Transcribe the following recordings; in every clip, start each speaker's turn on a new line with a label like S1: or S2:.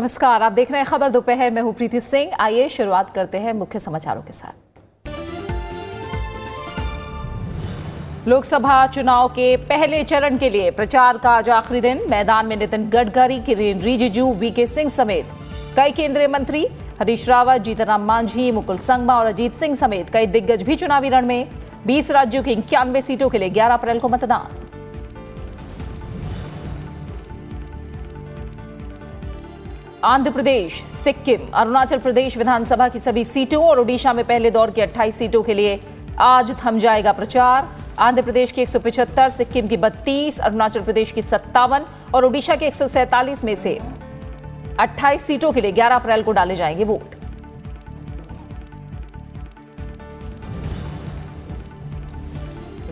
S1: नमस्कार आप देख रहे हैं खबर दोपहर मैं हूं प्रीति सिंह आइए शुरुआत करते हैं मुख्य समाचारों के साथ लोकसभा चुनाव के पहले चरण के लिए प्रचार का आज आखिरी दिन मैदान में नितिन गडकरी किरेन रिजिजू वीके सिंह समेत कई केंद्रीय मंत्री हरीश रावत जीतनराम मांझी मुकुल संगमा और अजीत सिंह समेत कई दिग्गज भी चुनावी रण में 20 राज्यों की इक्यानवे सीटों के लिए 11 अप्रैल को मतदान आंध्र प्रदेश सिक्किम अरुणाचल प्रदेश विधानसभा की सभी सीटों और ओडिशा में पहले दौर की 28 सीटों के लिए आज थम जाएगा प्रचार आंध्र प्रदेश की 175, सिक्किम की 32, अरुणाचल प्रदेश की सत्तावन और ओडिशा के 147 में से 28 सीटों के लिए 11 अप्रैल को डाले जाएंगे वोट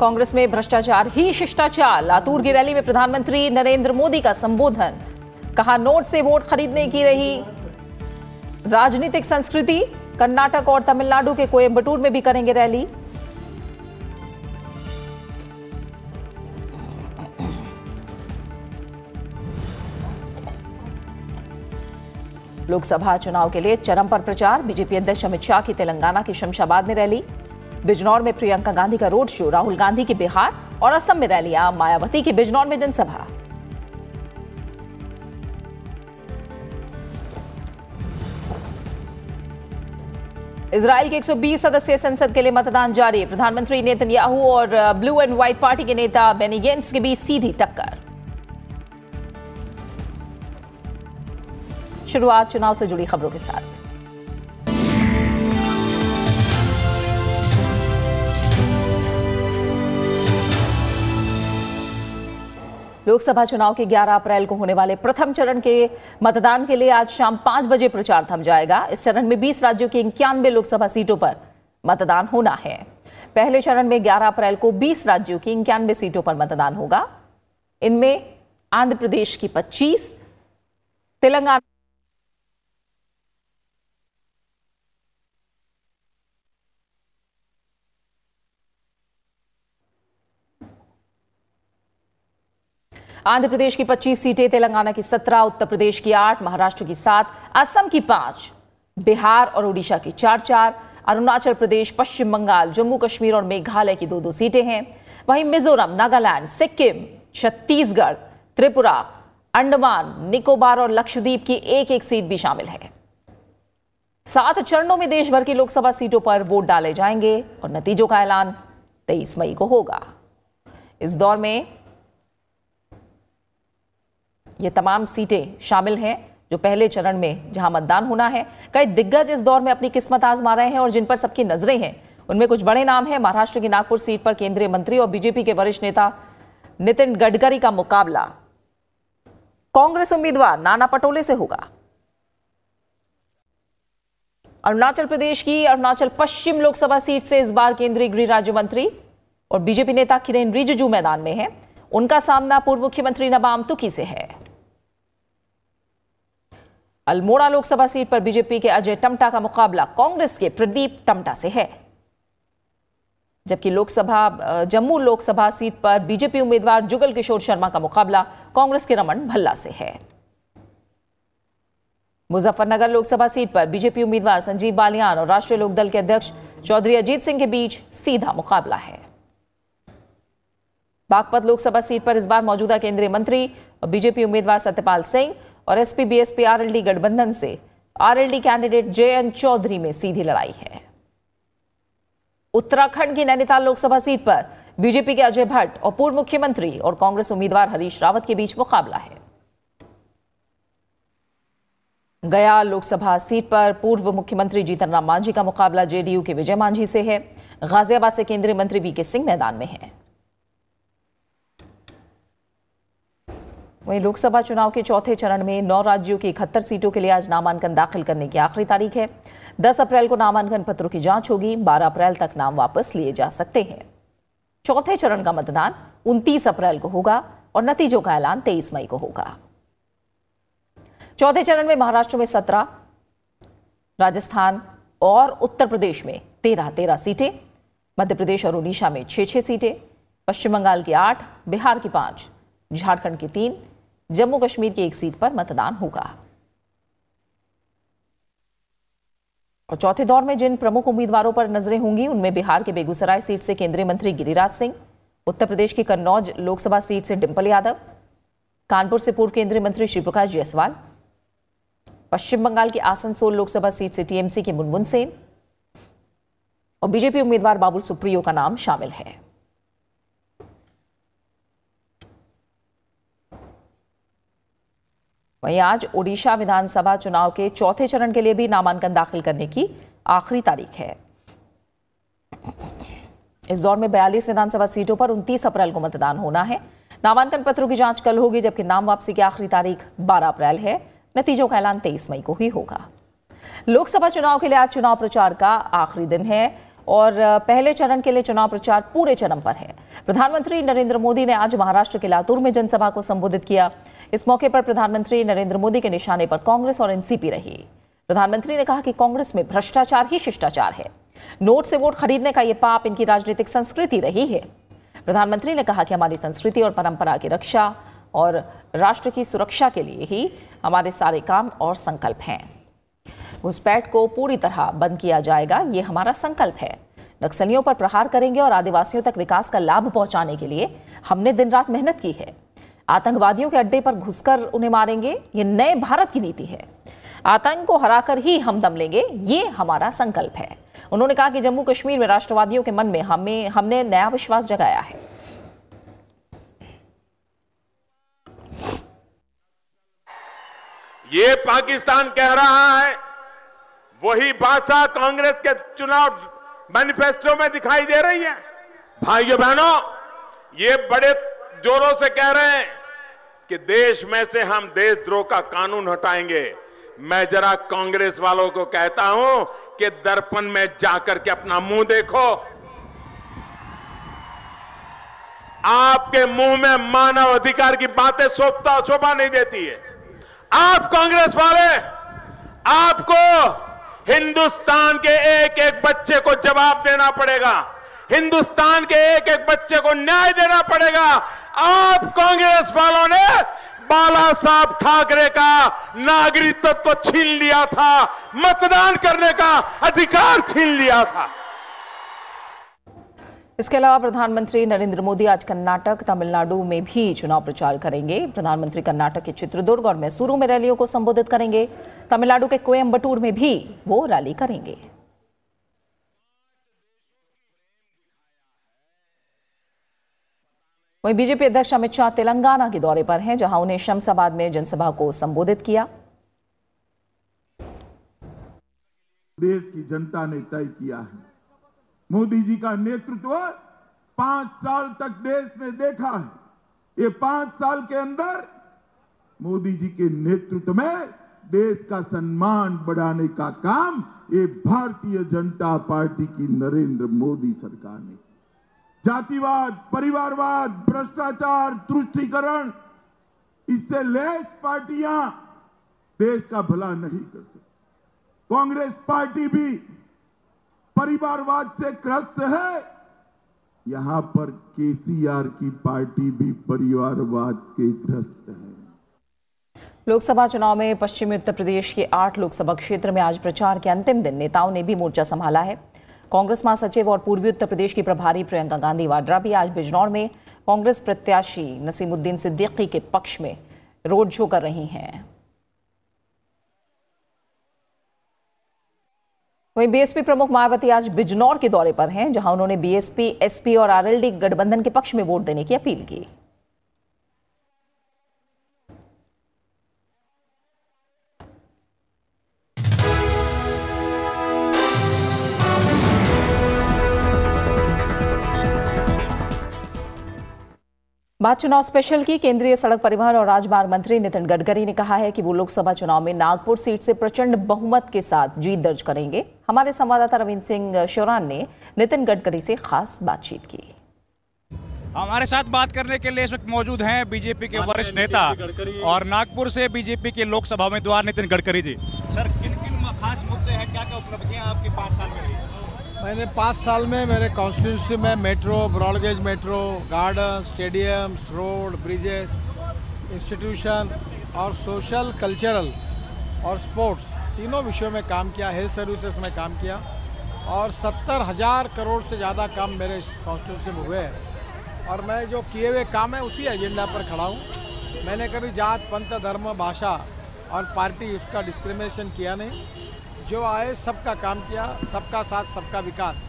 S1: कांग्रेस में भ्रष्टाचार ही शिष्टाचार लातूर की रैली में प्रधानमंत्री नरेंद्र मोदी का संबोधन कहा नोट से वोट खरीदने की रही राजनीतिक संस्कृति कर्नाटक और तमिलनाडु के कोयम्बटूर में भी करेंगे रैली लोकसभा चुनाव के लिए चरम पर प्रचार बीजेपी अध्यक्ष अमित शाह की तेलंगाना की शमशाबाद में रैली बिजनौर में प्रियंका गांधी का रोड शो राहुल गांधी के बिहार और असम में रैलियां मायावती की बिजनौर में जनसभा इसराइल के 120 सदस्यीय संसद के लिए मतदान जारी प्रधानमंत्री नेतन्याहू और ब्लू एंड व्हाइट पार्टी के नेता बेनी गेंट्स के बीच सीधी टक्कर शुरुआत चुनाव से जुड़ी खबरों के साथ लोकसभा चुनाव के 11 अप्रैल को होने वाले प्रथम चरण के मतदान के लिए आज शाम पांच बजे प्रचार थम जाएगा इस चरण में बीस राज्यों की इक्यानवे लोकसभा सीटों पर मतदान होना है पहले चरण में 11 अप्रैल को 20 राज्यों की इक्यानवे सीटों पर मतदान होगा इनमें आंध्र प्रदेश की 25, तेलंगाना आंध्र प्रदेश की 25 सीटें तेलंगाना की 17, उत्तर प्रदेश की 8, महाराष्ट्र की 7, असम की 5, बिहार और उड़ीसा की 4 चार अरुणाचल प्रदेश पश्चिम बंगाल जम्मू कश्मीर और मेघालय की दो दो सीटें हैं वहीं मिजोरम नागालैंड सिक्किम छत्तीसगढ़ त्रिपुरा अंडमान निकोबार और लक्षद्वीप की एक एक सीट भी शामिल है सात चरणों में देश भर की लोकसभा सीटों पर वोट डाले जाएंगे और नतीजों का ऐलान तेईस मई को होगा इस दौर में ये तमाम सीटें शामिल हैं जो पहले चरण में जहां मतदान होना है कई दिग्गज इस दौर में अपनी किस्मत आजमा रहे हैं और जिन पर सबकी नजरें हैं उनमें कुछ बड़े नाम हैं महाराष्ट्र की नागपुर सीट पर केंद्रीय मंत्री और बीजेपी के वरिष्ठ नेता नितिन गडकरी का मुकाबला कांग्रेस उम्मीदवार नाना पटोले से होगा अरुणाचल प्रदेश की अरुणाचल पश्चिम लोकसभा सीट से इस बार केंद्रीय गृह राज्य मंत्री और बीजेपी नेता किरेन रिजिजू मैदान में है उनका सामना पूर्व मुख्यमंत्री नबाम तुकी से है अल्मोड़ा लोकसभा सीट पर बीजेपी के अजय टमटा का मुकाबला कांग्रेस के प्रदीप टमटा से है जबकि लोकसभा जम्मू लोकसभा सीट पर बीजेपी उम्मीदवार जुगल किशोर शर्मा का मुकाबला कांग्रेस के रमन भल्ला से है मुजफ्फरनगर लोकसभा सीट पर बीजेपी उम्मीदवार संजीव बालियान और राष्ट्रीय लोकदल के अध्यक्ष चौधरी अजीत सिंह के बीच सीधा मुकाबला है बागपत लोकसभा सीट पर इस बार मौजूदा केंद्रीय मंत्री और बीजेपी उम्मीदवार सत्यपाल सिंह और एसपी बीएसपी आरएलडी गठबंधन से आरएलडी कैंडिडेट एन चौधरी में सीधी लड़ाई है उत्तराखंड की नैनीताल लोकसभा सीट पर बीजेपी के अजय भट्ट और पूर्व मुख्यमंत्री और कांग्रेस उम्मीदवार हरीश रावत के बीच मुकाबला है गया लोकसभा सीट पर पूर्व मुख्यमंत्री जीतन राम मांझी का मुकाबला जेडीयू के विजय मांझी से है गाजियाबाद से केंद्रीय मंत्री वीके सिंह मैदान में हैं वहीं लोकसभा चुनाव के चौथे चरण में नौ राज्यों की इकहत्तर सीटों के लिए आज नामांकन दाखिल करने की आखिरी तारीख है दस अप्रैल को नामांकन पत्रों की जांच होगी बारह अप्रैल तक नाम वापस लिए जा सकते हैं चौथे चरण का मतदान उनतीस अप्रैल को होगा और नतीजों का ऐलान तेईस मई को होगा चौथे चरण में महाराष्ट्र में सत्रह राजस्थान और उत्तर प्रदेश में तेरह तेरह सीटें मध्य प्रदेश और उड़ीसा में छह छह सीटें पश्चिम बंगाल की आठ बिहार की पांच झारखंड की तीन जम्मू कश्मीर की एक सीट पर मतदान होगा और चौथे दौर में जिन प्रमुख उम्मीदवारों पर नजरें होंगी उनमें बिहार के बेगूसराय सीट से केंद्रीय मंत्री गिरिराज सिंह उत्तर प्रदेश की कन्नौज लोकसभा सीट से डिम्पल यादव कानपुर से पूर्व केंद्रीय मंत्री श्री प्रकाश जायसवाल पश्चिम बंगाल की आसनसोल लोकसभा सीट से टीएमसी के मुनमुन सेन और बीजेपी उम्मीदवार बाबुल सुप्रियो का नाम शामिल है वहीं आज ओडिशा विधानसभा चुनाव के चौथे चरण के लिए भी नामांकन दाखिल करने की आखिरी तारीख है इस दौर में बयालीस विधानसभा सीटों पर उनतीस अप्रैल को मतदान होना है नामांकन पत्रों की जांच कल होगी जबकि नाम वापसी की आखिरी तारीख 12 अप्रैल है नतीजों का ऐलान 23 मई को ही होगा लोकसभा चुनाव के लिए आज चुनाव प्रचार का आखिरी दिन है और पहले चरण के लिए चुनाव प्रचार पूरे चरम पर है प्रधानमंत्री नरेंद्र मोदी ने आज महाराष्ट्र के लातूर में जनसभा को संबोधित किया इस मौके पर प्रधानमंत्री नरेंद्र मोदी के निशाने पर कांग्रेस और एनसीपी रही प्रधानमंत्री ने कहा कि कांग्रेस में भ्रष्टाचार ही शिष्टाचार है नोट से वोट खरीदने का ये पाप इनकी राजनीतिक संस्कृति रही है प्रधानमंत्री ने कहा कि हमारी संस्कृति और परंपरा की रक्षा और राष्ट्र की सुरक्षा के लिए ही हमारे सारे काम और संकल्प हैं घुसपैठ को पूरी तरह बंद किया जाएगा ये हमारा संकल्प है नक्सलियों पर प्रहार करेंगे और आदिवासियों तक विकास का लाभ पहुंचाने के लिए हमने दिन रात मेहनत की है आतंकवादियों के अड्डे पर घुसकर उन्हें मारेंगे ये नए भारत की नीति है आतंक को हराकर ही हम दम लेंगे ये हमारा संकल्प है उन्होंने कहा कि जम्मू कश्मीर में राष्ट्रवादियों के मन में हमें हमने नया विश्वास जगाया है
S2: ये पाकिस्तान कह रहा है वही भाषा कांग्रेस के चुनाव मैनिफेस्टो में दिखाई दे रही है भाइयों बहनों ये बड़े जोरों से कह रहे हैं कि देश में से हम देशद्रोह का कानून हटाएंगे मैं जरा कांग्रेस वालों को कहता हूं कि दर्पण में जाकर के अपना मुंह देखो आपके मुंह में मानव अधिकार की बातें सोपता शोभा नहीं देती है आप कांग्रेस वाले आपको हिंदुस्तान के एक एक बच्चे को जवाब देना पड़ेगा हिंदुस्तान के एक एक बच्चे को न्याय देना पड़ेगा आप कांग्रेस वालों ने बाला साहब ठाकरे का नागरिकत्व तो छीन लिया था मतदान करने का अधिकार छीन लिया था
S1: इसके अलावा प्रधानमंत्री नरेंद्र मोदी आज कर्नाटक तमिलनाडु में भी चुनाव प्रचार करेंगे प्रधानमंत्री कर्नाटक के चित्रदुर्ग और मैसूरू में रैलियों को संबोधित करेंगे तमिलनाडु के कोयम्बटूर में भी वो रैली करेंगे वहीं बीजेपी अध्यक्ष अमित शाह तेलंगाना के दौरे पर हैं जहां उन्हें शमशाबाद में जनसभा को संबोधित किया
S2: देश की जनता ने तय किया है मोदी जी का नेतृत्व पांच साल तक देश ने देखा है ये पांच साल के अंदर मोदी जी के नेतृत्व में देश का सम्मान बढ़ाने का काम ये भारतीय जनता पार्टी की नरेंद्र मोदी सरकार ने किया जातिवाद परिवारवाद भ्रष्टाचार तुष्टिकरण इससे लेस पार्टियां देश का भला नहीं कर सकती कांग्रेस पार्टी भी परिवारवाद से ग्रस्त है यहां पर केसीआर की पार्टी भी परिवारवाद
S3: के ग्रस्त है
S1: लोकसभा चुनाव में पश्चिमी उत्तर प्रदेश के आठ लोकसभा क्षेत्र में आज प्रचार के अंतिम दिन नेताओं ने भी मोर्चा संभाला है कांग्रेस महासचिव और पूर्वी उत्तर प्रदेश की प्रभारी प्रियंका गांधी वाड्रा भी आज बिजनौर में कांग्रेस प्रत्याशी नसीमुद्दीन सिद्दीकी के पक्ष में रोड शो कर रही हैं वहीं बीएसपी प्रमुख मायावती आज बिजनौर के दौरे पर हैं जहां उन्होंने बीएसपी एसपी और आरएलडी गठबंधन के पक्ष में वोट देने की अपील की बात चुनाव स्पेशल की केंद्रीय सड़क परिवहन और राजमार्ग मंत्री नितिन गडकरी ने कहा है कि वो लोकसभा चुनाव में नागपुर सीट से प्रचंड बहुमत के साथ जीत दर्ज करेंगे हमारे संवाददाता रविंद्र सिंह शोरान ने नितिन गडकरी से खास बातचीत की
S4: हमारे साथ बात करने के लिए इस वक्त मौजूद हैं बीजेपी के वरिष्ठ नेता और नागपुर से बीजेपी के लोकसभा उम्मीदवार नितिन गडकरी जी सर किन किन खास मुद्दे हैं क्या क्या उपलब्धियां आपके पाँच साल में
S5: मैंने पाँच साल में मेरे कॉन्स्टिट्यूंसी में metro broad gauge metro garden stadiums road bridges institution और सोशल कल्चरल और स्पोर्ट्स तीनों विषयों में काम किया हेल्थ सर्विसेज में काम किया और सत्तर हज़ार करोड़ से ज़्यादा काम मेरे कॉन्स्टिट्यूंसी में हुए हैं और मैं जो किए हुए काम है उसी एजेंडा पर खड़ा हूँ मैंने कभी जात पंथ धर्म भाषा और पार्टी उसका डिस्क्रिमिनेशन किया नहीं जो आए सबका काम किया सबका साथ सबका विकास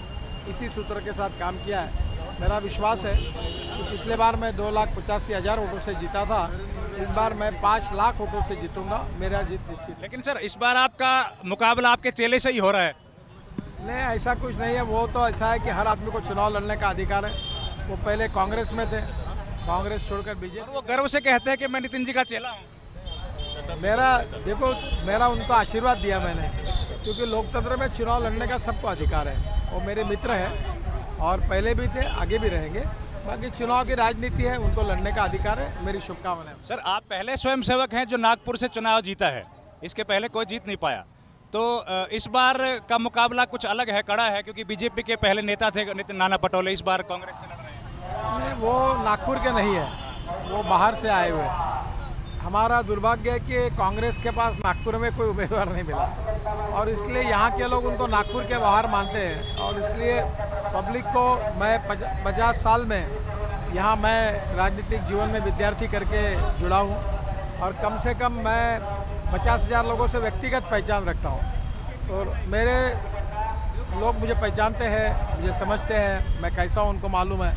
S5: इसी सूत्र के साथ काम किया है मेरा विश्वास है कि पिछले बार मैं दो लाख पचासी हज़ार वोटों से जीता था इस बार मैं पाँच लाख वोटों से जीतूंगा मेरा जीत निश्चित
S4: लेकिन सर इस बार आपका मुकाबला आपके चेले से ही हो रहा है
S5: नहीं ऐसा कुछ नहीं है वो तो ऐसा है कि हर आदमी को चुनाव लड़ने का अधिकार है वो पहले कांग्रेस में थे कांग्रेस छोड़कर बीजेपी वो गर्व से कहते हैं कि मैं नितिन जी का चेला हूँ मेरा देखो मेरा उनको आशीर्वाद दिया मैंने क्योंकि लोकतंत्र में चुनाव लड़ने का सबको अधिकार है वो मेरे मित्र हैं और पहले भी थे आगे भी रहेंगे बाकी चुनाव की राजनीति है उनको लड़ने का अधिकार है मेरी शुभकामनाएं सर
S4: आप पहले स्वयंसेवक हैं जो नागपुर से चुनाव जीता है इसके पहले कोई जीत नहीं पाया तो इस बार का मुकाबला कुछ अलग है कड़ा है क्योंकि बीजेपी के पहले नेता थे नितिन नाना पटोले इस बार कांग्रेस से लड़
S5: रहे हैं वो नागपुर के नहीं है वो बाहर से आए हुए हैं हमारा दुर्भाग्य है कि कांग्रेस के पास नागपुर में कोई उम्मीदवार नहीं मिला और इसलिए यहाँ के लोग उनको नागपुर के बाहर मानते हैं और इसलिए पब्लिक को मैं पचास साल में यहाँ मैं राजनीतिक जीवन में विद्यार्थी करके जुड़ा हूँ और कम से कम मैं पचास हज़ार लोगों से व्यक्तिगत पहचान रखता हूँ तो मेरे लोग मुझे पहचानते हैं मुझे समझते हैं मैं कैसा हूँ उनको मालूम है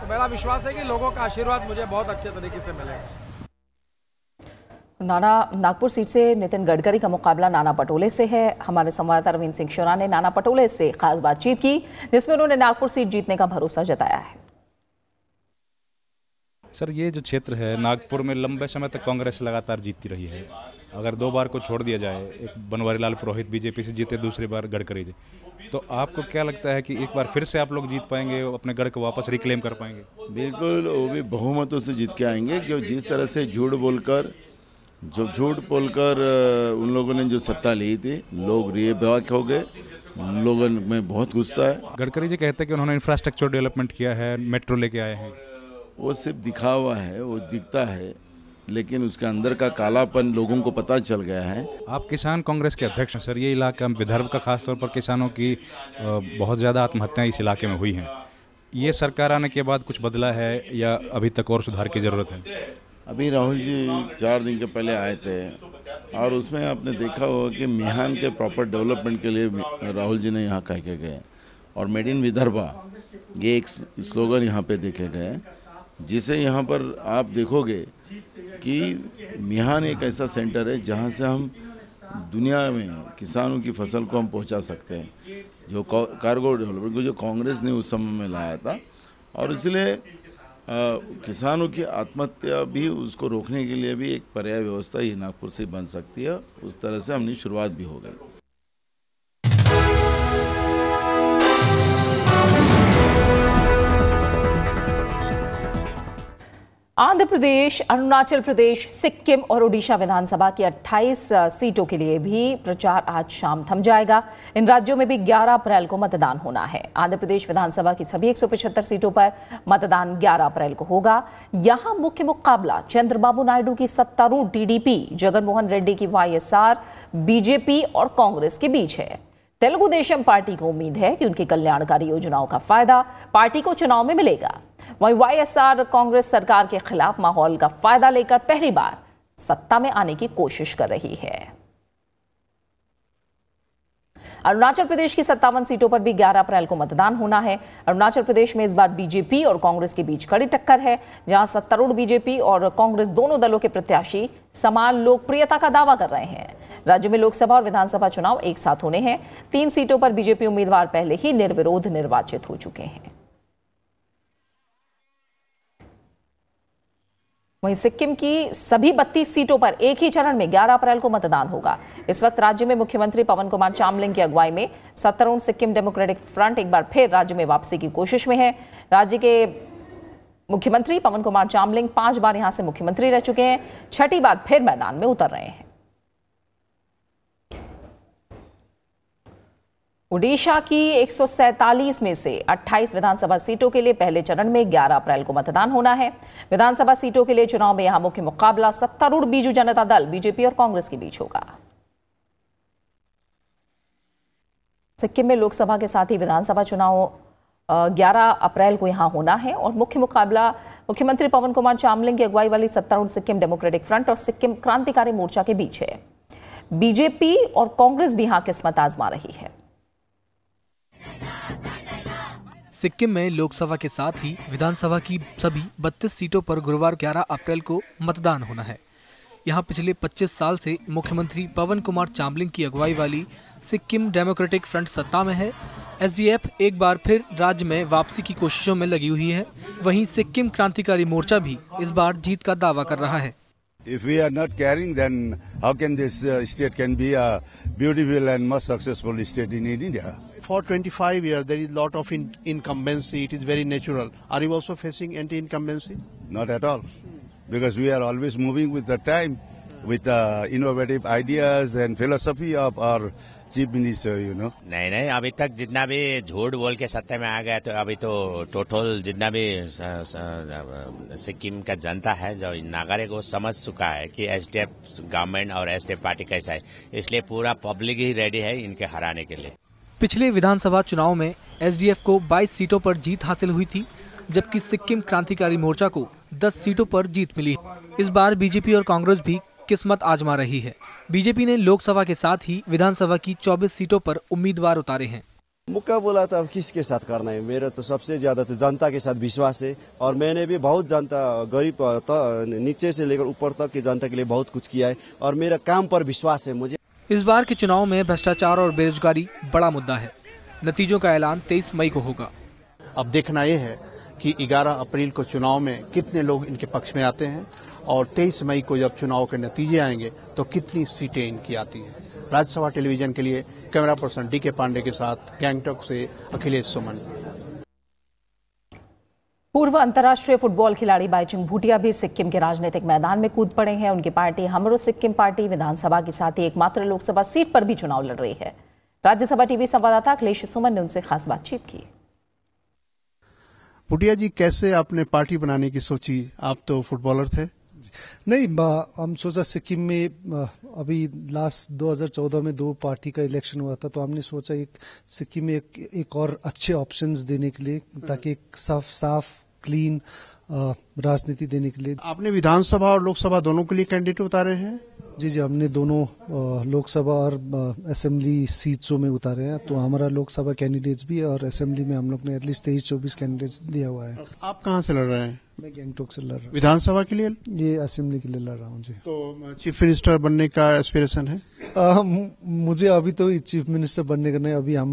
S5: तो मेरा विश्वास है कि लोगों का आशीर्वाद मुझे बहुत अच्छे तरीके से मिलेगा
S1: नाना नागपुर सीट से नितिन गडकरी का मुकाबला नाना पटोले से है हमारे संवाददाता रविंद्र सिंह शोरा ने नाना पटोले से खास बातचीत की जिसमें उन्होंने नागपुर सीट जीतने का भरोसा जताया है
S4: सर ये जो क्षेत्र है नागपुर में लंबे समय तक कांग्रेस लगातार जीतती रही है अगर दो बार को छोड़ दिया जाए एक बनवारी लाल
S3: पुरोहित बीजेपी से जीते दूसरी बार गडकरी जी
S4: तो आपको क्या लगता है कि एक बार फिर से आप लोग जीत पाएंगे अपने गढ़ को वापस रिक्लेम कर पाएंगे
S3: बिल्कुल वो भी बहुमतों से जीत के आएंगे जो जिस तरह से झूठ बोलकर जो झूठ बोलकर उन लोगों ने जो सत्ता ली थी लोग रेबाक हो गए लोगों में बहुत गुस्सा है
S4: गडकरी जी कहते हैं कि उन्होंने इंफ्रास्ट्रक्चर डेवलपमेंट किया है मेट्रो लेके आए हैं
S3: वो सिर्फ दिखा हुआ है वो दिखता है लेकिन उसके अंदर का कालापन लोगों को पता चल गया है आप किसान कांग्रेस के अध्यक्ष
S4: हैं सर ये इलाका विदर्भ का खासतौर पर किसानों की बहुत ज़्यादा आत्महत्याएं इस इलाके में हुई हैं ये सरकार आने के बाद कुछ बदला है या अभी तक और सुधार की ज़रूरत है
S3: अभी राहुल जी चार दिन के पहले आए थे और उसमें आपने देखा होगा कि मिहान के प्रॉपर डेवलपमेंट के लिए राहुल जी ने यहाँ कह के गए और मेड इन विदर्भा ये एक स्लोगन यहाँ पे देखे गए जिसे यहाँ पर आप देखोगे कि मिहान एक ऐसा सेंटर है जहाँ से हम दुनिया में किसानों की फसल को हम पहुँचा सकते हैं जो कार्गो डेवलपमेंट को जो कांग्रेस ने उस समय में लाया था और इसलिए किसानों की आत्महत्या भी उसको रोकने के लिए भी एक पर्याय व्यवस्था ही नागपुर से बन सकती है उस तरह से हमने शुरुआत भी हो गई
S1: आंध्र प्रदेश अरुणाचल प्रदेश सिक्किम और ओडिशा विधानसभा की 28 सीटों के लिए भी प्रचार आज शाम थम जाएगा इन राज्यों में भी 11 अप्रैल को मतदान होना है आंध्र प्रदेश विधानसभा की सभी 175 सीटों पर मतदान 11 अप्रैल को होगा यहां मुख्य मुकाबला चंद्रबाबू नायडू की सत्तारूढ़ टीडीपी जगनमोहन रेड्डी की वाई बीजेपी और कांग्रेस के बीच है तेलुगुदेशम पार्टी को उम्मीद है कि उनकी कल्याणकारी योजनाओं का फायदा पार्टी को चुनाव में मिलेगा वहीं वाईएसआर कांग्रेस सरकार के खिलाफ माहौल का फायदा लेकर पहली बार सत्ता में आने की कोशिश कर रही है अरुणाचल प्रदेश की सत्तावन सीटों पर भी ग्यारह अप्रैल को मतदान होना है अरुणाचल प्रदेश में इस बार बीजेपी और कांग्रेस के बीच कड़ी टक्कर है जहां सत्तारूढ़ बीजेपी और कांग्रेस दोनों दलों के प्रत्याशी समान लोकप्रियता का दावा कर रहे हैं राज्य में लोकसभा और विधानसभा चुनाव एक साथ होने हैं तीन सीटों पर बीजेपी उम्मीदवार पहले ही निर्विरोध निर्वाचित हो चुके हैं वहीं सिक्किम की सभी 32 सीटों पर एक ही चरण में 11 अप्रैल को मतदान होगा इस वक्त राज्य में मुख्यमंत्री पवन कुमार चामलिंग की अगुवाई में सत्तरुण सिक्किम डेमोक्रेटिक फ्रंट एक बार फिर राज्य में वापसी की कोशिश में है राज्य के मुख्यमंत्री पवन कुमार चामलिंग पांच बार यहां से मुख्यमंत्री रह चुके हैं छठी बार फिर मैदान में उतर रहे हैं ओडिशा की एक में से 28 विधानसभा सीटों के लिए पहले चरण में 11 अप्रैल को मतदान होना है विधानसभा सीटों के लिए चुनाव में यहां मुख्य मुकाबला सत्तारूढ़ बीजू जनता दल बीजेपी और कांग्रेस के बीच होगा सिक्किम में लोकसभा के साथ ही विधानसभा चुनाव 11 अप्रैल को यहाँ होना है और मुख्य मुकाबला मुख्यमंत्री पवन कुमार चामलिंग की अगुवाई वाली सत्तारूढ़ सिक्किम डेमोक्रेटिक फ्रंट और सिक्किम क्रांतिकारी मोर्चा के बीच है बीजेपी और कांग्रेस भी यहाँ किस्मत आजमा रही है
S5: सिक्किम में लोकसभा के साथ ही विधानसभा की सभी 32 सीटों पर गुरुवार 11 अप्रैल को मतदान होना है यहां पिछले 25 साल से मुख्यमंत्री पवन कुमार चामलिंग की अगुवाई वाली सिक्किम डेमोक्रेटिक फ्रंट सत्ता में है एसडीएफ एक बार फिर राज्य में वापसी की कोशिशों में लगी हुई है वहीं सिक्किम क्रांतिकारी मोर्चा भी इस बार जीत का दावा कर रहा है
S3: If we are not caring, then how can this uh, state can be a beautiful
S6: and most successful state in India? For 25 years, there is lot of in- incumbency. It is very natural. Are you also facing anti-incumbency? Not at all. because we are
S3: always moving with the time with uh, innovative ideas and philosophy of our chief minister you know नहीं नहीं अभी तक जितना भी झूठ बोल के सत्ता में आ गया तो अभी तो टोटल जितना भी सिक्किम का जनता है जो नागरिक वो समझ चुका है कि एसडीएफ गवर्नमेंट और एसडीएफ पार्टी कैसा है इसलिए पूरा पब्लिक ही रेडी है इनके हराने के लिए
S5: पिछले विधानसभा चुनाव में एसडीएफ को 22 सीटों पर जीत हासिल हुई थी जबकि सिक्किम क्रांतिकारी मोर्चा को 10 सीटों पर जीत मिली इस बार बीजेपी और कांग्रेस भी किस्मत आजमा रही है बीजेपी ने लोकसभा के साथ ही विधानसभा की 24 सीटों पर उम्मीदवार उतारे हैं
S7: मुक्का तो अब किसके साथ करना है मेरा तो सबसे ज्यादा तो जनता के साथ विश्वास है और मैंने भी बहुत जनता गरीब तो, नीचे से लेकर ऊपर तक की जनता के लिए बहुत कुछ किया है और मेरा काम पर विश्वास है मुझे
S5: इस बार के चुनाव में भ्रष्टाचार और बेरोजगारी बड़ा मुद्दा है नतीजों का ऐलान तेईस मई को होगा अब
S6: देखना यह है कि 11 अप्रैल को चुनाव में कितने लोग इनके पक्ष में आते हैं और 23 मई को जब चुनाव के नतीजे आएंगे तो कितनी सीटें इनकी आती हैं राज्यसभा टेलीविजन के लिए कैमरा पर्सन डी के पांडे के साथ गैंगटॉक से अखिलेश सुमन
S1: पूर्व अंतर्राष्ट्रीय फुटबॉल खिलाड़ी बाईचिंग भूटिया भी सिक्किम के राजनीतिक मैदान में कूद पड़े हैं उनकी पार्टी हमरो सिक्किम पार्टी विधानसभा के साथ ही एकमात्र लोकसभा सीट पर भी चुनाव लड़ रही है राज्यसभा टीवी संवाददाता अखिलेश सुमन ने उनसे खास बातचीत की
S6: पुटिया जी कैसे आपने पार्टी बनाने की सोची आप तो फुटबॉलर थे
S7: नहीं हम सोचा सिक्किम में अभी लास्ट 2014 में दो पार्टी का इलेक्शन हुआ था तो हमने सोचा एक सिक्किम में एक, एक और अच्छे ऑप्शंस देने के लिए ताकि हम्म। एक साफ साफ क्लीन राजनीति देने के लिए आपने विधानसभा और लोकसभा दोनों के लिए कैंडिडेट उतारे हैं जी जी हमने दोनों लोकसभा और असेंबली सीट्सों में उतारे हैं तो हमारा लोकसभा कैंडिडेट्स भी और असेंबली में हम लोग ने एटलीस्ट तेईस चौबीस कैंडिडेट्स दिया हुआ है
S6: आप कहाँ से लड़ रहे हैं मैं गैंगटोक से लड़ रहा हूँ
S7: विधानसभा के लिए ये असेंबली के लिए लड़ रहा हूँ जी तो चीफ मिनिस्टर बनने का एस्पिरेशन है आ, मुझे अभी तो चीफ मिनिस्टर बनने का नहीं अभी हम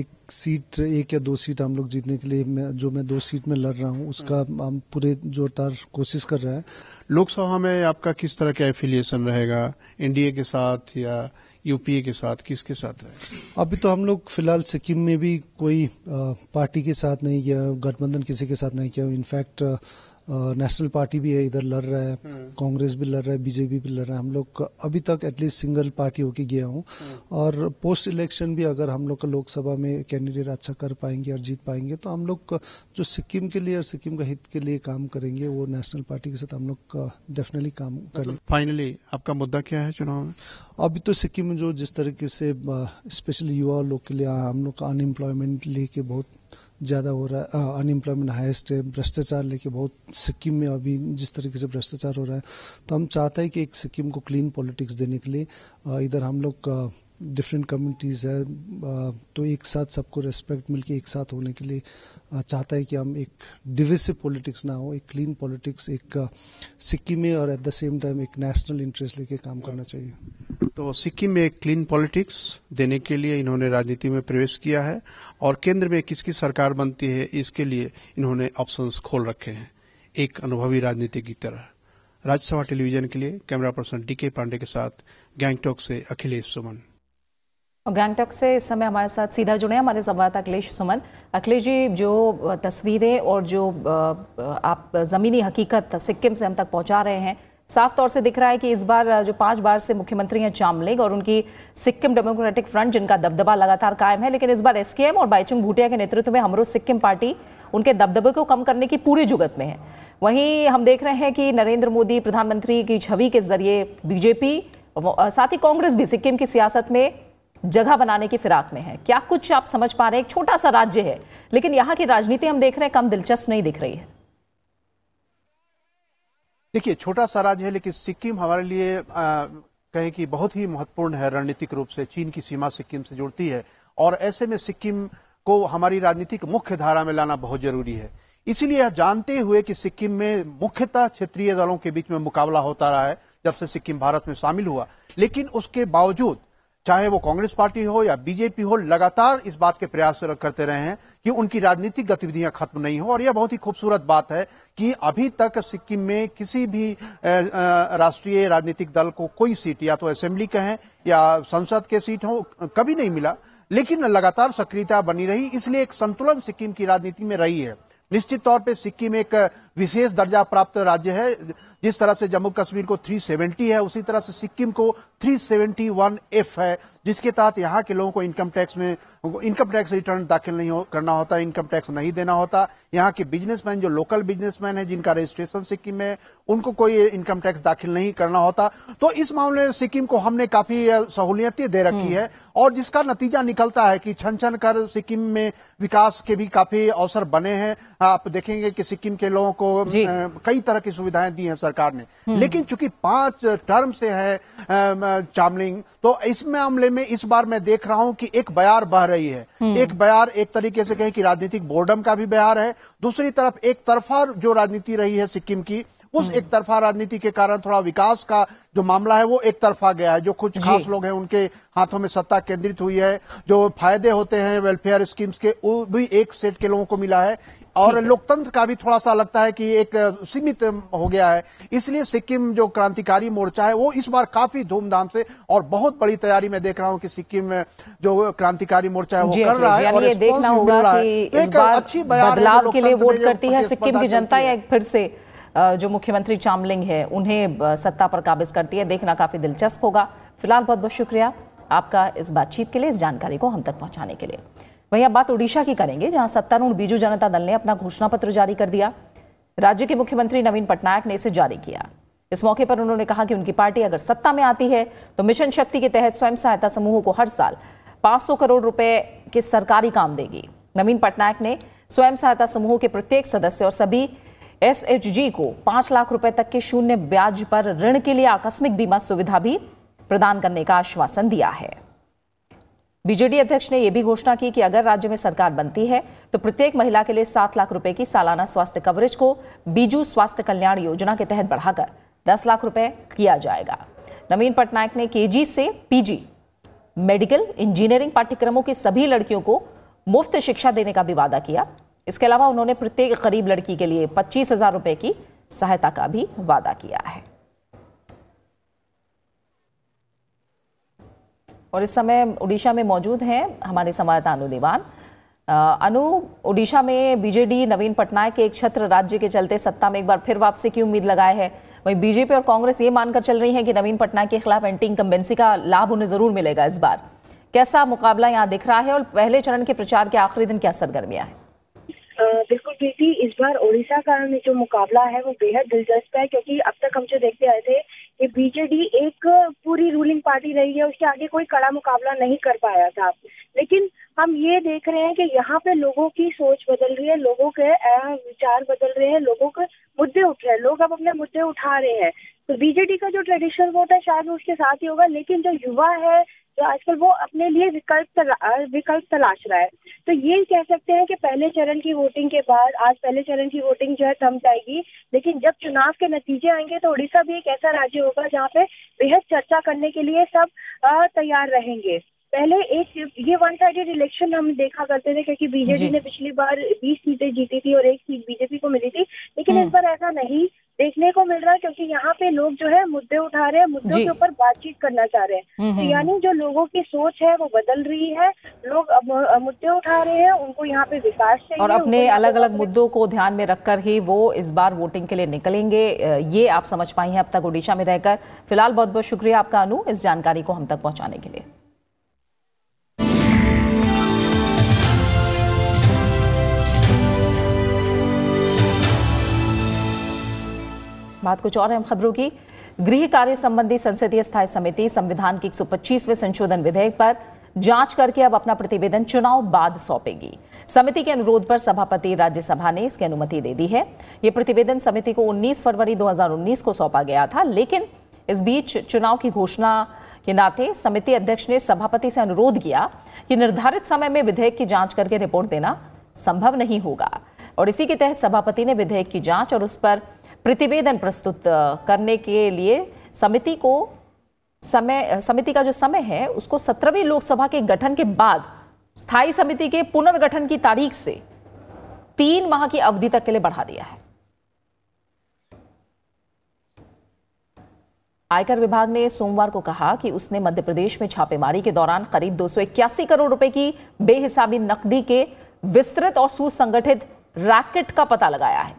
S7: एक सीट एक या दो सीट हम लोग जीतने के लिए मैं, जो मैं दो सीट में लड़ रहा हूँ उसका हम्म। हम पूरे जोरदार कोशिश कर रहे हैं लोकसभा
S6: में आपका किस तरह का एफिलिएशन रहेगा एनडीए के साथ या यूपीए के साथ
S7: किसके साथ रहे अभी तो हम लोग फिलहाल सिक्किम में भी कोई पार्टी के साथ नहीं किया गठबंधन किसी के साथ नहीं किया इनफैक्ट नेशनल पार्टी भी है इधर लड़ रहा है हम्म। कांग्रेस भी लड़ रहा है बीजेपी भी लड़ रहा है हम लोग अभी तक एटलीस्ट सिंगल पार्टी होके गया हूँ हम्म। और पोस्ट इलेक्शन भी अगर हम लोग का लोकसभा में कैंडिडेट अच्छा कर पाएंगे और जीत पाएंगे तो हम लोग जो सिक्किम के लिए और सिक्किम का हित के लिए काम करेंगे वो नेशनल पार्टी के साथ हम लोग डेफिनेटली काम मतलब करेंगे फाइनली आपका मुद्दा क्या है चुनाव में अभी तो सिक्किम में जो जिस तरीके से स्पेशली युवा लोग के लिए हम लोग का अनएम्प्लॉयमेंट लेके बहुत ज़्यादा हो रहा है अनएम्प्लॉयमेंट हाइस्ट है भ्रष्टाचार लेके बहुत सिक्किम में अभी जिस तरीके से भ्रष्टाचार हो रहा है तो हम चाहते हैं कि एक सिक्किम को क्लीन पॉलिटिक्स देने के लिए इधर हम लोग डिफरेंट कम्युनिटीज़ है तो एक साथ सबको रेस्पेक्ट मिलके एक साथ होने के लिए चाहता है कि हम एक डिविसिव पॉलिटिक्स ना हो एक क्लीन पॉलिटिक्स एक सिक्किम में और एट द सेम टाइम एक नेशनल इंटरेस्ट लेके काम करना चाहिए
S6: तो सिक्किम में क्लीन पॉलिटिक्स देने के लिए इन्होंने राजनीति में प्रवेश किया है और केंद्र में किसकी सरकार बनती है इसके लिए इन्होंने ऑप्शंस खोल रखे हैं एक अनुभवी राजनीति की तरह राज्यसभा टेलीविजन के लिए कैमरा पर्सन डी के पांडे के साथ गैंगटॉक से अखिलेश सुमन
S1: और गैंगटॉक से इस समय हमारे साथ सीधा जुड़े हैं हमारे संवाददाता अखिलेश सुमन अखिलेश जी जो तस्वीरें और जो आप ज़मीनी हकीकत सिक्किम से हम तक पहुंचा रहे हैं साफ तौर से दिख रहा है कि इस बार जो पांच बार से मुख्यमंत्री हैं चामलिंग और उनकी सिक्किम डेमोक्रेटिक फ्रंट जिनका दबदबा लगातार कायम है लेकिन इस बार एसकेएम और बाईचुंग भूटिया के नेतृत्व में हमरो सिक्किम पार्टी उनके दबदबे को कम करने की पूरी जुगत में है वहीं हम देख रहे हैं कि नरेंद्र मोदी प्रधानमंत्री की छवि के जरिए बीजेपी साथ ही कांग्रेस भी सिक्किम की सियासत में जगह बनाने की फिराक में है क्या कुछ आप समझ पा रहे हैं एक छोटा सा राज्य है लेकिन यहाँ की राजनीति हम देख रहे हैं कम दिलचस्प नहीं दिख रही है
S6: देखिए छोटा सा राज्य है लेकिन सिक्किम हमारे लिए कहें कि बहुत ही महत्वपूर्ण है रणनीतिक रूप से चीन की सीमा सिक्किम से जुड़ती है और ऐसे में सिक्किम को हमारी राजनीतिक मुख्य धारा में लाना बहुत जरूरी है इसीलिए जानते हुए कि सिक्किम में मुख्यतः क्षेत्रीय दलों के बीच में मुकाबला होता रहा है जब से सिक्किम भारत में शामिल हुआ लेकिन उसके बावजूद चाहे वो कांग्रेस पार्टी हो या बीजेपी हो लगातार इस बात के प्रयास करते रहे हैं कि उनकी राजनीतिक गतिविधियां खत्म नहीं हो और यह बहुत ही खूबसूरत बात है कि अभी तक सिक्किम में किसी भी राष्ट्रीय राजनीतिक दल को कोई सीट या तो असेंबली कहें या संसद के सीट हो कभी नहीं मिला लेकिन लगातार सक्रियता बनी रही इसलिए एक संतुलन सिक्किम की राजनीति में रही है निश्चित तौर पर सिक्किम एक विशेष दर्जा प्राप्त राज्य है जिस तरह से जम्मू कश्मीर को 370 है उसी तरह से सिक्किम को 371 एफ है जिसके तहत यहाँ के लोगों को इनकम टैक्स में इनकम टैक्स रिटर्न दाखिल नहीं हो, करना होता इनकम टैक्स नहीं देना होता यहाँ के बिजनेसमैन जो लोकल बिजनेसमैन है जिनका रजिस्ट्रेशन सिक्किम में उनको कोई इनकम टैक्स दाखिल नहीं करना होता तो इस मामले में सिक्किम को हमने काफी सहूलियतें दे रखी हम्म। है और जिसका नतीजा निकलता है कि छन छन कर सिक्किम में विकास के भी काफी अवसर बने हैं आप देखेंगे कि सिक्किम के लोगों को कई तरह की सुविधाएं दी हैं सरकार ने लेकिन चूंकि पांच टर्म से है चामलिंग तो इस मामले में इस बार मैं देख रहा हूं कि एक बयार बह रही है हम्म। एक बयार एक तरीके से कहें कि राजनीतिक बोर्डम का भी बयार है दूसरी तरफ एक तरफा जो राजनीति रही है सिक्किम की उस हम्म। एक तरफा राजनीति के कारण थोड़ा विकास का जो मामला है वो एक तरफा गया है जो कुछ खास लोग हैं उनके हाथों में सत्ता केंद्रित हुई है जो फायदे होते हैं वेलफेयर स्कीम्स के वो भी एक सेट के लोगों को मिला है और लोकतंत्र का भी थोड़ा सा लगता है कि एक सीमित हो गया है इसलिए सिक्किम जो क्रांतिकारी मोर्चा है वो इस बार काफी धूमधाम से और बहुत बड़ी तैयारी मैं देख रहा हूँ कि सिक्किम
S1: जो क्रांतिकारी मोर्चा है वो कर रहा है और रिस्पॉन्स मिल रहा है एक अच्छी बयान बदलाव के लिए वोट करती है सिक्किम की जनता या फिर से जो मुख्यमंत्री चामलिंग है उन्हें सत्ता पर काबिज करती है देखना काफ़ी दिलचस्प होगा फिलहाल बहुत बहुत शुक्रिया आपका इस बातचीत के लिए इस जानकारी को हम तक पहुंचाने के लिए वहीं अब बात उड़ीसा की करेंगे जहां सत्तारूढ़ बीजू जनता दल ने अपना घोषणा पत्र जारी कर दिया राज्य के मुख्यमंत्री नवीन पटनायक ने इसे जारी किया इस मौके पर उन्होंने कहा कि उनकी पार्टी अगर सत्ता में आती है तो मिशन शक्ति के तहत स्वयं सहायता समूह को हर साल 500 करोड़ रुपए के सरकारी काम देगी नवीन पटनायक ने स्वयं सहायता समूह के प्रत्येक सदस्य और सभी एसएचजी को पांच लाख रुपए तक के शून्य ब्याज पर ऋण के लिए आकस्मिक बीमा सुविधा भी प्रदान करने का आश्वासन दिया है बीजेडी अध्यक्ष ने यह भी घोषणा की कि अगर राज्य में सरकार बनती है तो प्रत्येक महिला के लिए सात लाख रुपए की सालाना स्वास्थ्य कवरेज को बीजू स्वास्थ्य कल्याण योजना के तहत बढ़ाकर दस लाख रुपए किया जाएगा नवीन पटनायक ने के से पीजी मेडिकल इंजीनियरिंग पाठ्यक्रमों की सभी लड़कियों को मुफ्त शिक्षा देने का भी वादा किया इसके अलावा उन्होंने प्रत्येक गरीब लड़की के लिए पच्चीस हजार रुपए की सहायता का भी वादा किया है और इस समय उड़ीसा में मौजूद हैं हमारे संवाददाता अनु दीवान अनु उड़ीसा में बीजेडी नवीन पटनायक के एक छत्र राज्य के चलते सत्ता में एक बार फिर वापसी की उम्मीद लगाए है वहीं बीजेपी और कांग्रेस ये मानकर चल रही है कि नवीन पटनायक के खिलाफ एंटी इंकम्बेंसी का लाभ उन्हें जरूर मिलेगा इस बार कैसा मुकाबला यहाँ दिख रहा है और पहले चरण के प्रचार के आखिरी दिन क्या सरगर्मियाँ हैं
S8: बिल्कुल प्रीति इस बार ओडिशा का जो मुकाबला है वो बेहद दिलचस्प है क्योंकि अब तक हम जो देखते आए थे कि बीजेडी एक पूरी रूलिंग पार्टी रही है उसके आगे कोई कड़ा मुकाबला नहीं कर पाया था लेकिन हम ये देख रहे हैं कि यहाँ पे लोगों की सोच बदल रही है लोगों के विचार बदल रहे हैं लोगों के मुद्दे उठ रहे हैं लोग अब अपने मुद्दे उठा रहे हैं तो बीजेडी का जो ट्रेडिशनल वोट है शायद उसके साथ ही होगा लेकिन जो युवा है तो आजकल वो अपने लिए विकल्प तला, विकल्प तलाश रहा है तो ये कह सकते हैं कि पहले चरण की वोटिंग के बाद आज पहले चरण की वोटिंग जो है थम जाएगी लेकिन जब चुनाव के नतीजे आएंगे तो उड़ीसा भी एक ऐसा राज्य होगा जहाँ पे बेहद चर्चा करने के लिए सब तैयार रहेंगे पहले एक ये वन साइडेड इलेक्शन हम देखा करते थे क्योंकि बीजेपी ने पिछली बार बीस सीटें जीती थी और एक सीट बीजेपी को मिली थी लेकिन इस हम्म। बार ऐसा नहीं लोग जो है मुद्दे उठा रहे हैं मुद्दों के ऊपर बातचीत करना चाह रहे हैं हम्म, हम्म। तो यानी जो लोगों की सोच है वो बदल रही है लोग अब मुद्दे उठा रहे हैं उनको यहाँ पे विकास चाहिए और अपने अलग अलग
S1: मुद्दों को ध्यान में रखकर ही वो इस बार वोटिंग के लिए निकलेंगे ये आप समझ पाई हैं अब तक उड़ीसा में रहकर फिलहाल बहुत बहुत शुक्रिया आपका अनु इस जानकारी को हम तक पहुँचाने के लिए बात कुछ और अहम खबरों की गृह कार्य संबंधी संसदीय स्थायी समिति संविधान की एक संशोधन विधेयक पर जांच करके अब अपना प्रतिवेदन चुनाव बाद सौंपेगी समिति के अनुरोध पर सभापति राज्यसभा ने इसकी अनुमति दे दी है यह प्रतिवेदन समिति को 19 फरवरी 2019 को सौंपा गया था लेकिन इस बीच चुनाव की घोषणा के नाते समिति अध्यक्ष ने सभापति से अनुरोध किया कि निर्धारित समय में विधेयक की जांच करके रिपोर्ट देना संभव नहीं होगा और इसी के तहत सभापति ने विधेयक की जांच और उस पर प्रतिवेदन प्रस्तुत करने के लिए समिति को समय समिति का जो समय है उसको सत्रहवीं लोकसभा के गठन के बाद स्थायी समिति के पुनर्गठन की तारीख से तीन माह की अवधि तक के लिए बढ़ा दिया है आयकर विभाग ने सोमवार को कहा कि उसने मध्य प्रदेश में छापेमारी के दौरान करीब दो करोड़ रुपए की बेहिसाबी नकदी के विस्तृत और सुसंगठित रैकेट का पता लगाया है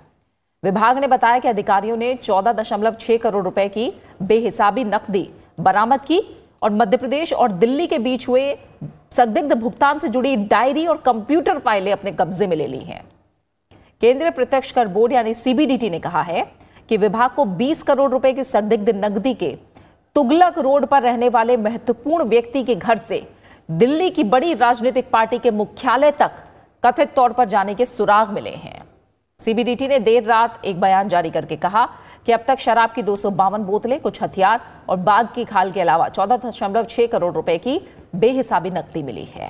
S1: विभाग ने बताया कि अधिकारियों ने छह करोड़ रुपए की बेहिसाबी नकदी बरामद की और मध्य प्रदेश और दिल्ली के बीच हुए संदिग्ध भुगतान से जुड़ी डायरी और कंप्यूटर फाइलें अपने कब्जे में ले ली हैं केंद्रीय प्रत्यक्ष कर बोर्ड यानी सीबीडीटी ने कहा है कि विभाग को 20 करोड़ रुपए की संदिग्ध नकदी के तुगलक रोड पर रहने वाले महत्वपूर्ण व्यक्ति के घर से दिल्ली की बड़ी राजनीतिक पार्टी के मुख्यालय तक कथित तौर पर जाने के सुराग मिले हैं सीबीडीटी ने देर रात एक बयान जारी करके कहा कि अब तक शराब की दो बोतलें कुछ हथियार और बाघ की खाल के अलावा चौदह करोड़ रुपए की बेहिसाबी नकदी मिली है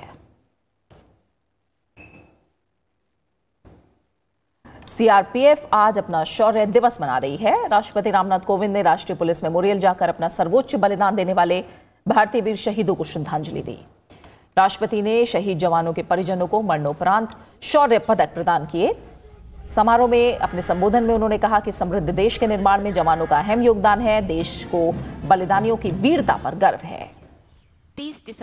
S1: सीआरपीएफ आज अपना शौर्य दिवस मना रही है राष्ट्रपति रामनाथ कोविंद ने राष्ट्रीय पुलिस मेमोरियल जाकर अपना सर्वोच्च बलिदान देने वाले भारतीय वीर शहीदों को श्रद्धांजलि दी राष्ट्रपति ने शहीद जवानों के परिजनों को मरणोपरांत शौर्य पदक प्रदान किए समारोह में अपने संबोधन में उन्होंने कहा कि समृद्ध देश के निर्माण में जवानों का अहम योगदान है देश को बलिदानियों की वीरता पर गर्व है तीस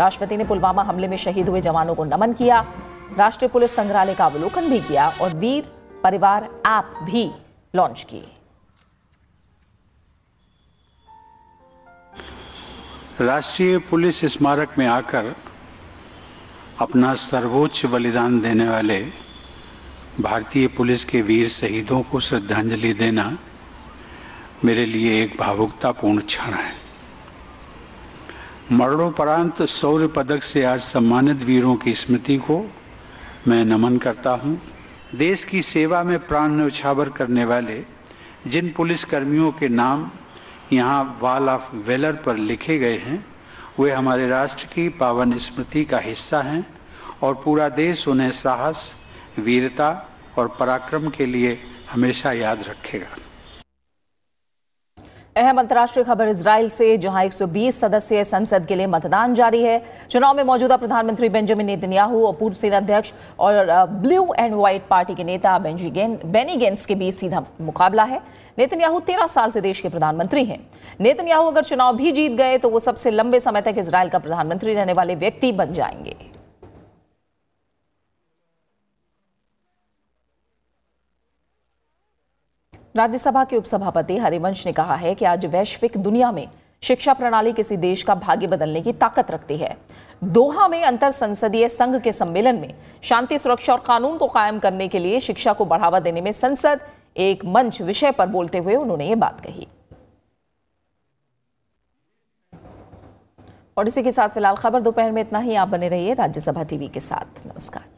S1: राष्ट्रपति ने पुलवामा हमले में शहीद हुए जवानों को नमन किया राष्ट्रीय पुलिस संग्रहालय का अवलोकन भी किया और वीर परिवार ऐप भी लॉन्च की
S7: राष्ट्रीय
S6: पुलिस स्मारक में आकर अपना सर्वोच्च बलिदान देने वाले भारतीय पुलिस के वीर शहीदों को श्रद्धांजलि देना मेरे लिए एक भावुकतापूर्ण क्षण है मरणोपरांत शौर्य पदक से आज सम्मानित वीरों की स्मृति को मैं नमन करता हूँ देश की सेवा में प्राण न्यौछावर करने वाले जिन पुलिस कर्मियों के नाम यहाँ वाल ऑफ वेलर पर लिखे गए हैं वे हमारे राष्ट्र की पावन स्मृति का हिस्सा हैं और पूरा देश उन्हें साहस वीरता और पराक्रम के लिए हमेशा याद रखेगा
S1: अहम अंतर्राष्ट्रीय खबर इसराइल से जहां 120 सदस्यीय संसद के लिए मतदान जारी है चुनाव में मौजूदा प्रधानमंत्री बेंजामिन नेतन्याहू और पूर्व सेना अध्यक्ष और ब्लू एंड व्हाइट पार्टी के नेता बेंजीगेन बेनी गेंस के बीच सीधा मुकाबला है नेतन्याहू तेरह साल से देश के प्रधानमंत्री हैं नेतन्याहू अगर चुनाव भी जीत गए तो वो सबसे लंबे समय तक इसराइल का प्रधानमंत्री रहने वाले व्यक्ति बन जाएंगे राज्यसभा के उपसभापति हरिवंश ने कहा है कि आज वैश्विक दुनिया में शिक्षा प्रणाली किसी देश का भाग्य बदलने की ताकत रखती है दोहा में अंतर संसदीय संघ के सम्मेलन में शांति सुरक्षा और कानून को कायम करने के लिए शिक्षा को बढ़ावा देने में संसद एक मंच विषय पर बोलते हुए उन्होंने ये बात कही और इसी के साथ फिलहाल खबर दोपहर में इतना ही आप बने रहिए राज्यसभा टीवी के साथ नमस्कार